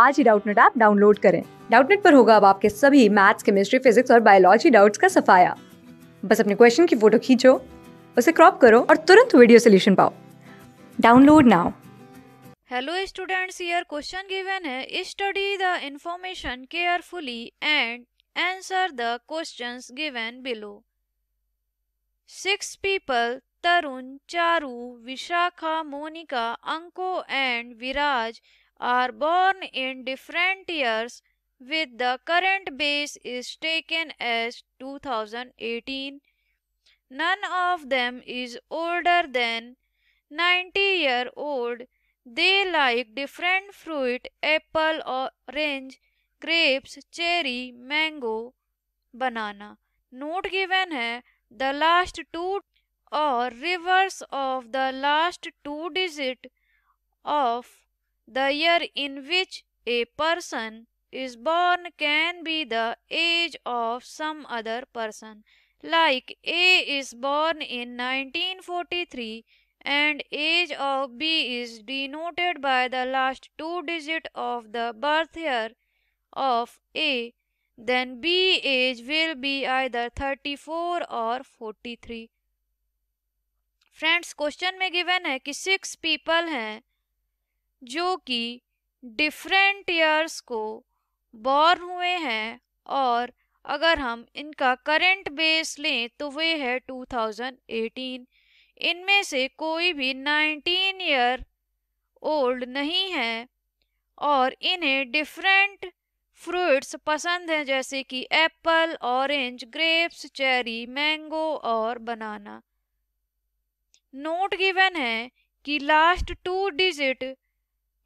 आज ही Doubtnut app download करें डाउटनेट पर होगा अब आपके सभी मैथ्स केमिस्ट्री फिजिक्स और बायोलॉजी डाउट्स का सफाया बस अपने क्वेश्चन की फोटो खींचो उसे क्रॉप करो और तुरंत वीडियो सोल्यूशन पाओ download now hello students year question given है study the information carefully and answer the questions given below six people Tarun Charu Vishakha Monika Anko and Viraj are born in different years with the current base is taken as 2018. None of them is older than 90 year old. They like different fruit, apple, orange, grapes, cherry, mango, banana. Note given है the last two or reverse of the last two digit of the year in which a person is born can be the age of some other person. Like A is born in 1943 and age of B is denoted by the last two digits of the birth year of A, then B age will be either 34 or 43. Friends, question may given है कि six people हैं जो कि different years को born हुए हैं और अगर हम इनका करंट बेस लें तो वे है 2018 इनमें से कोई भी 19 ईयर ओल्ड नहीं है और इन्हें डिफरेंट फ्रूट्स पसंद हैं जैसे कि apple orange grapes cherry mango और बनाना नोट गिवन है कि लास्ट टू डिजिट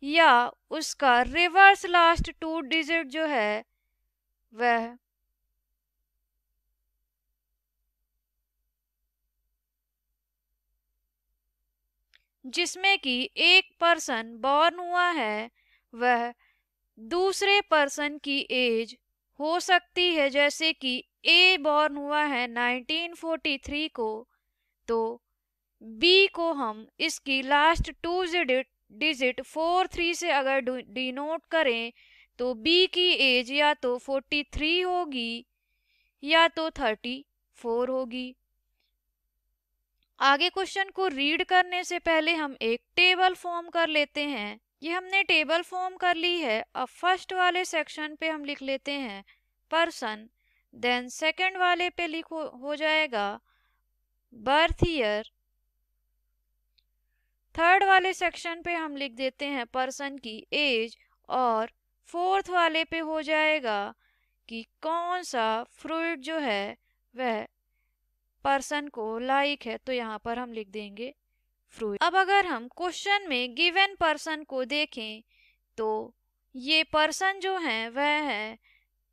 या उसका रिवर्स लास्ट टू डिजिट जो है वह जिसमें कि एक पर्सन बॉर्न हुआ है वह दूसरे पर्सन की एज हो सकती है जैसे कि ए बॉर्न हुआ है 1943 को तो बी को हम इसकी last two digit digit four three से अगर डिनोट करें तो बी की एज या तो फोर्टी थ्री होगी या तो थर्टी फोर होगी आगे क्वेश्चन को रीड करने से पहले हम एक टेबल फॉर्म कर लेते हैं ये हमने टेबल फॉर्म कर ली है अब फर्स्ट वाले सेक्शन पे हम लिख लेते हैं पर्सन देन सेकंड वाले पे लिखो हो जाएगा बर्थ ईयर थर्ड वाले सेक्शन पे हम लिख देते हैं पर्सन की एज और फोर्थ वाले पे हो जाएगा कि कौन सा फ्रूट जो है वह पर्सन को लाइक है तो यहाँ पर हम लिख देंगे फ्रूट अब अगर हम क्वेश्चन में गिवन पर्सन को देखें तो ये पर्सन जो है वह है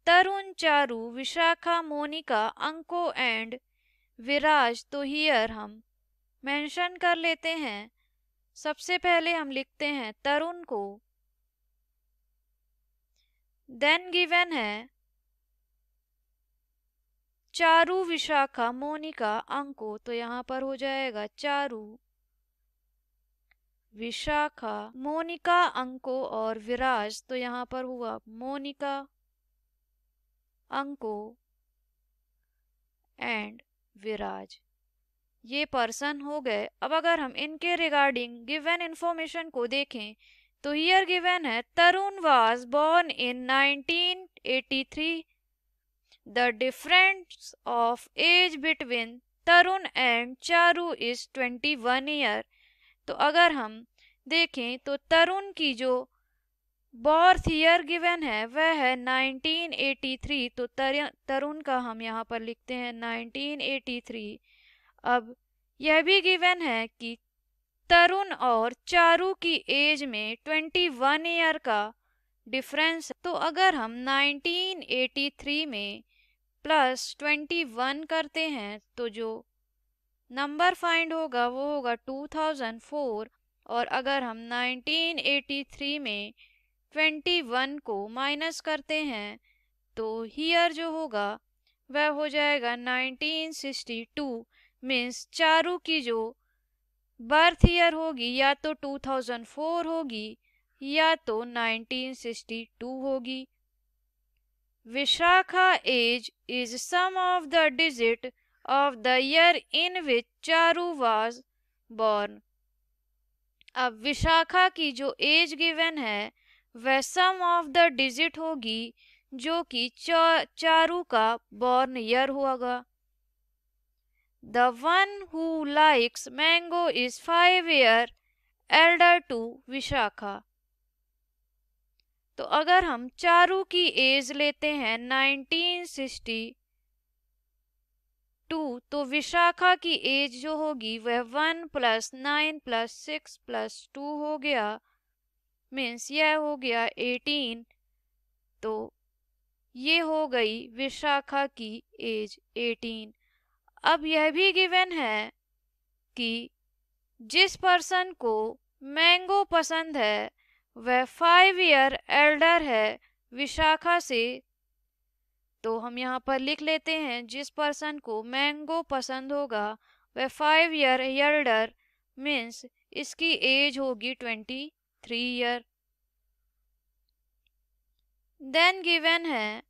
तरुण चारू विशाखा मोनिका अंको एंड विराज तो हियर हम मेंशन कर लेते हैं सबसे पहले हम लिखते हैं तरुण को देन गिवन है चारू विशाखा मोनिका अंको तो यहां पर हो जाएगा चारू विशाखा मोनिका अंको और विराज तो यहां पर हुआ मोनिका अंको एंड विराज ये पर्सन हो गए अब अगर हम इनके रिगार्डिंग गिवन इन्फॉर्मेशन को देखें तो हियर गिवन है Tarun was born in 1983 the difference of age between Tarun and Charu is 21 year तो अगर हम देखें तो तरुण की जो बॉर्थ ईयर गिवन है वह है 1983 तो तरुण का हम यहाँ पर लिखते हैं 1983 अब यह भी गिवन है कि तरुण और चारू की एज में ट्वेंटी वन ईयर का डिफरेंस तो अगर हम 1983 में प्लस 21 करते हैं तो जो नंबर फाइंड होगा वो होगा 2004 और अगर हम 1983 में 21 को माइनस करते हैं तो हीयर जो होगा वह हो जाएगा 1962 मीन्स चारू की जो बर्थ ईयर होगी या तो 2004 होगी या तो 1962 होगी Vishakha age is sum of the digit of the year in which Charu was born अब विशाखा की जो एज गिवन है वह सम ऑफ द डिजिट होगी जो कि चारू का बॉर्न ईयर होगा The one who likes mango is five year elder to Vishakha. तो अगर हम चारू की एज लेते हैं सिक्सटी टू तो विशाखा की एज जो होगी वह one plus nine plus six plus two हो गया मीन्स यह हो गया एटीन तो ये हो गई विशाखा की एज एटीन अब यह भी गिवन है कि जिस पर्सन को मैंगो पसंद है वह फाइव ईयर एल्डर है विशाखा से तो हम यहाँ पर लिख लेते हैं जिस पर्सन को मैंगो पसंद होगा वह फाइव ईयर एल्डर मीन्स इसकी एज होगी twenty three year then given है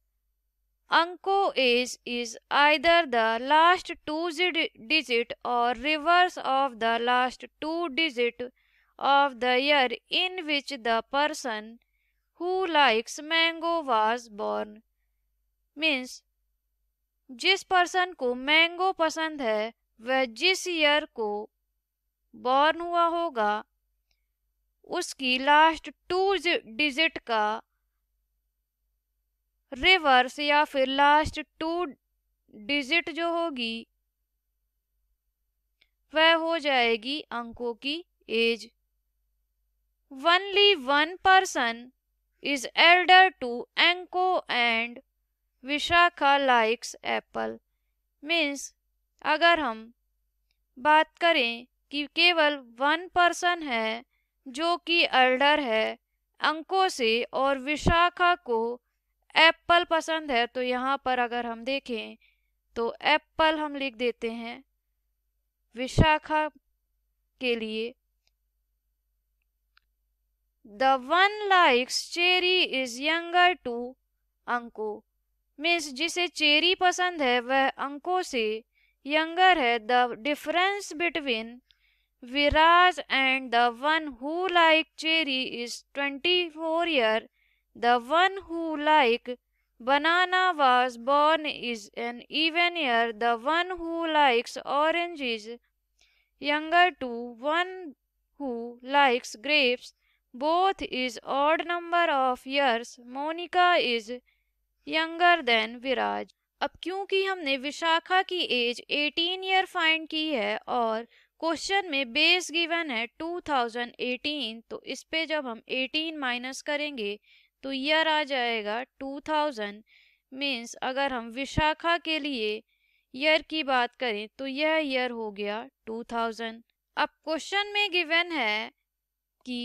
Anko is is either the last two digit और reverse of the last two digit of the year in which the person who likes mango was born means जिस person को mango पसंद है वह जिस year को born हुआ होगा उसकी लास्ट टू डिजिट का रिवर्स या फिर लास्ट टू डिजिट जो होगी वह हो जाएगी अंकों की age only one person is elder to Anko and Vishakha likes apple means अगर हम बात करें कि केवल वन पर्सन है जो कि एल्डर है अंकों से और विशाखा को एप्पल पसंद है तो यहाँ पर अगर हम देखें तो एप्पल हम लिख देते हैं विशाखा के लिए the one likes cherry is younger to Anko means जिसे चेरी पसंद है वह अंकों से यंगर है the difference between Viraj and the one who like cherry is twenty four year The one who like banana was born is an even year. The one who likes oranges younger to one who likes grapes. Both is odd number of years. Monica is younger than viraj अब क्योंकि हमने विशाखा की as 18 year find की है और question में base given है 2018 तो इस पे जब हम 18 माइनस करेंगे तो ईयर आ जाएगा टू थाउजेंड मीन्स अगर हम विशाखा के लिए ईयर की बात करें तो यह ईयर हो गया टू थाउजेंड अब क्वेश्चन में गिवन है कि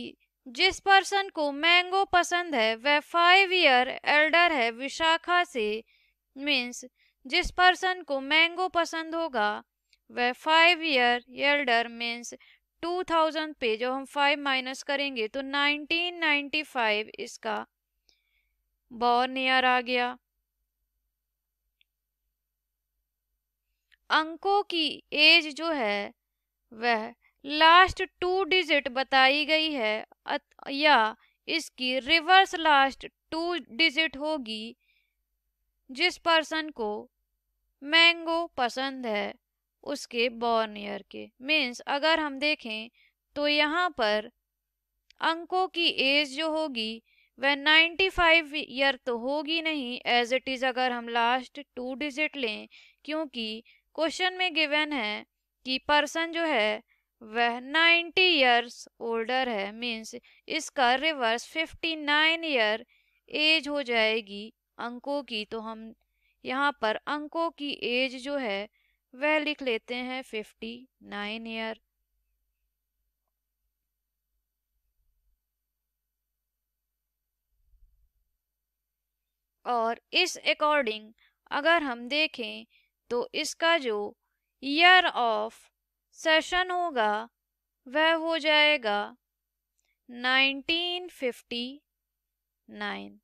जिस पर्सन को मैंगो पसंद है वह फाइव ईयर एल्डर है विशाखा से मीन्स जिस पर्सन को मैंगो पसंद होगा वह फाइव ईयर एल्डर मीन्स 2000 पे जो हम फाइव माइनस करेंगे तो 1995 इसका बहुत नियर आ गया अंकों की एज जो है वह लास्ट टू डिजिट बताई गई है या इसकी रिवर्स लास्ट टू डिजिट होगी जिस पर्सन को मैंगो पसंद है उसके बॉर्न ईयर के मीन्स अगर हम देखें तो यहाँ पर अंकों की एज जो होगी वह 95 ईयर तो होगी नहीं एज इट इज़ अगर हम लास्ट टू डिजिट लें क्योंकि क्वेश्चन में गिवन है कि पर्सन जो है वह 90 ईयर्स ओल्डर है मीन्स इसका रिवर्स 59 ईयर एज हो जाएगी अंकों की तो हम यहाँ पर अंकों की एज जो है वह लिख लेते हैं 59 ईयर और इस अकॉर्डिंग अगर हम देखें तो इसका जो ईयर ऑफ सेशन होगा वह हो जाएगा 1959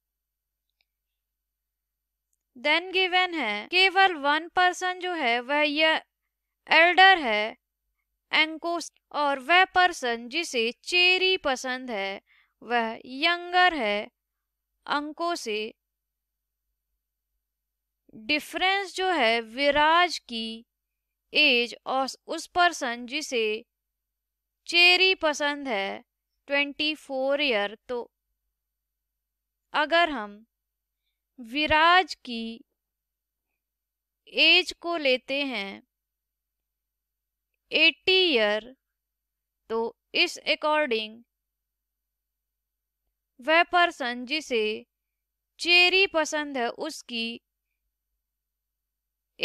देन गिवन है केवल वन पर्सन जो है वह यह एल्डर है एंकोस्ट और वह पर्सन जिसे चेरी पसंद है वह यंगर है अंकों से डिफरेंस जो है विराज की एज और उस पर्सन जिसे चेरी पसंद है ट्वेंटी फोर ईयर तो अगर हम विराज की एज को लेते हैं एट्टी ईयर तो इस अकॉर्डिंग वह पर्सन जिसे चेरी पसंद है उसकी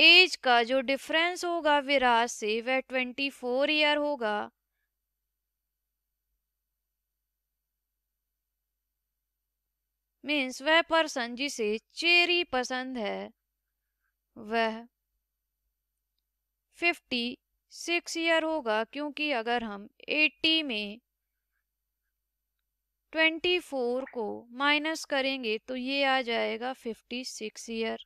एज का जो डिफरेंस होगा विराज से वह ट्वेंटी फोर ईयर होगा मीन्स वह पर्सन जिसे चेरी पसंद है वह फिफ्टी सिक्स ईयर होगा क्योंकि अगर हम एट्टी में ट्वेंटी फोर को माइनस करेंगे तो ये आ जाएगा फिफ्टी सिक्स ईयर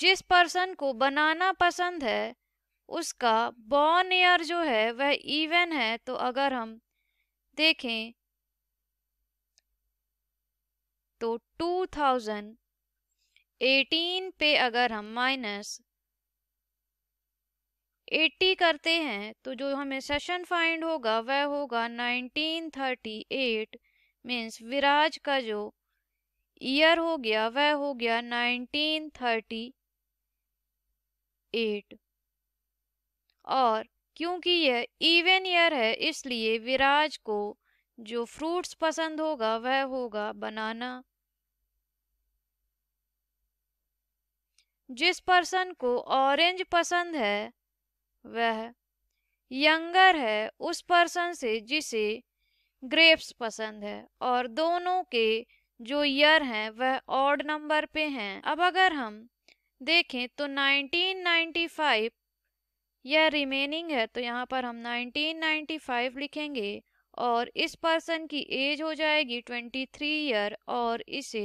जिस पर्सन को बनाना पसंद है उसका बॉर्न ईयर जो है वह इवन है तो अगर हम देखें तो 2018 पे अगर हम माइनस 80 करते हैं तो जो हमें सेशन फाइंड होगा वह होगा 1938 मीन्स विराज का जो ईयर हो गया वह हो गया 1938 एट और क्योंकि यह इवन ईयर है इसलिए विराज को जो फ्रूट्स पसंद होगा वह होगा बनाना जिस पर्सन को ऑरेंज पसंद है वह यंगर है उस पर्सन से जिसे ग्रेप्स पसंद है और दोनों के जो ईयर हैं वह ऑड नंबर पे हैं अब अगर हम देखें तो 1995 यह रिमेनिंग है तो यहाँ पर हम 1995 लिखेंगे और इस पर्सन की एज हो जाएगी 23 ईयर और इसे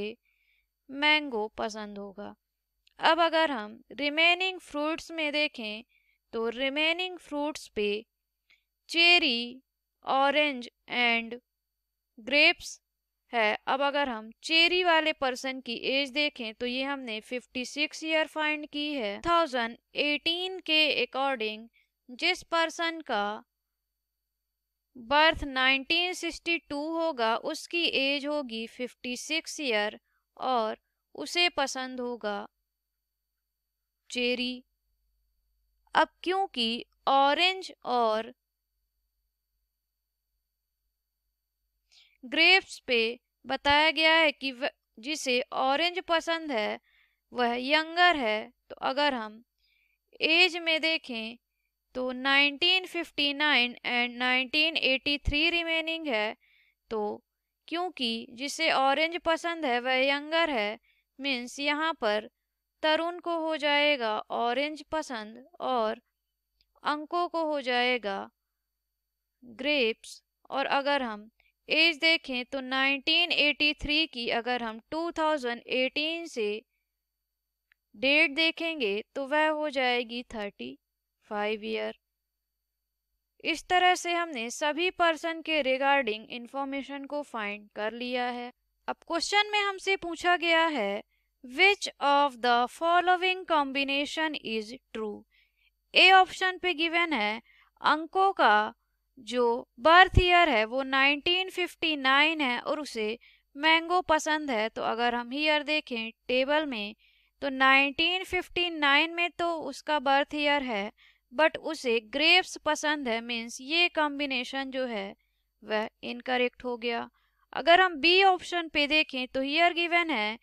मैंगो पसंद होगा अब अगर हम रिमेनिंग फ्रूट्स में देखें तो रिमेनिंग फ्रूट्स पे चेरी ऑरेंज एंड ग्रेप्स है अब अगर हम चेरी वाले पर्सन की एज देखें तो ये हमने 56 ईयर फाइंड की है 2018 के अकॉर्डिंग जिस पर्सन का बर्थ 1962 होगा उसकी एज होगी 56 ईयर और उसे पसंद होगा चेरी अब क्योंकि ऑरेंज और ग्रेप्स पे बताया गया है कि वह जिसे ऑरेंज पसंद है वह यंगर है तो अगर हम एज में देखें तो 1959 एंड 1983 रिमेनिंग है तो क्योंकि जिसे ऑरेंज पसंद है वह यंगर है मीन्स यहाँ पर तरुण को हो जाएगा ऑरेंज पसंद और अंकों को हो जाएगा ग्रेप्स और अगर हम एज देखें तो 1983 की अगर हम 2018 से डेट देखेंगे तो वह हो जाएगी 35 ईयर इस तरह से हमने सभी पर्सन के रिगार्डिंग इंफॉर्मेशन को फाइंड कर लिया है अब क्वेश्चन में हमसे पूछा गया है which of the following combination is true A option पे गिवन है अंकों का जो बर्थ ईयर है वो 1959 है और उसे मैंगो पसंद है तो अगर हम ईयर देखें टेबल में तो 1959 में तो उसका बर्थ ईयर है बट उसे ग्रेप्स पसंद है मीन्स ये कॉम्बिनेशन जो है वह इनकरेक्ट हो गया अगर हम बी ऑप्शन पे देखें तो ईयर गिवन है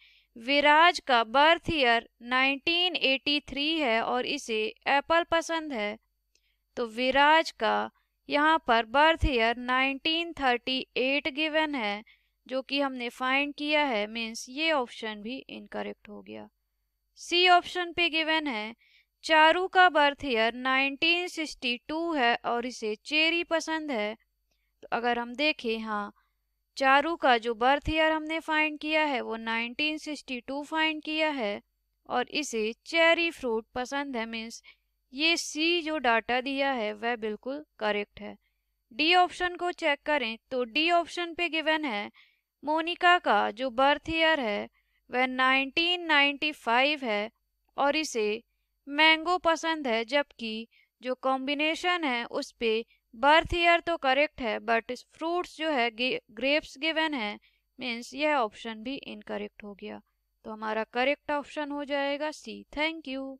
विराज का बर्थ ईयर 1983 है और इसे एप्पल पसंद है तो विराज का यहाँ पर बर्थ ईयर 1938 गिवन है जो कि हमने फाइंड किया है मीन्स ये ऑप्शन भी इनकरेक्ट हो गया सी ऑप्शन पे गिवन है चारू का बर्थ ईयर 1962 है और इसे चेरी पसंद है तो अगर हम देखें हाँ चारू का जो बर्थ ईयर हमने फाइंड किया है वो 1962 फाइंड किया है और इसे चेरी फ्रूट पसंद है मीन्स ये सी जो डाटा दिया है वह बिल्कुल करेक्ट है डी ऑप्शन को चेक करें तो डी ऑप्शन पे गिवन है मोनिका का जो बर्थ ईयर है वह 1995 है और इसे मैंगो पसंद है जबकि जो कॉम्बिनेशन है उस पे बर्थ ईयर तो करेक्ट है बट फ्रूट्स जो है ग्रेप्स गिवन है मीन्स यह ऑप्शन भी इनकरेक्ट हो गया तो हमारा करेक्ट ऑप्शन हो जाएगा सी थैंक यू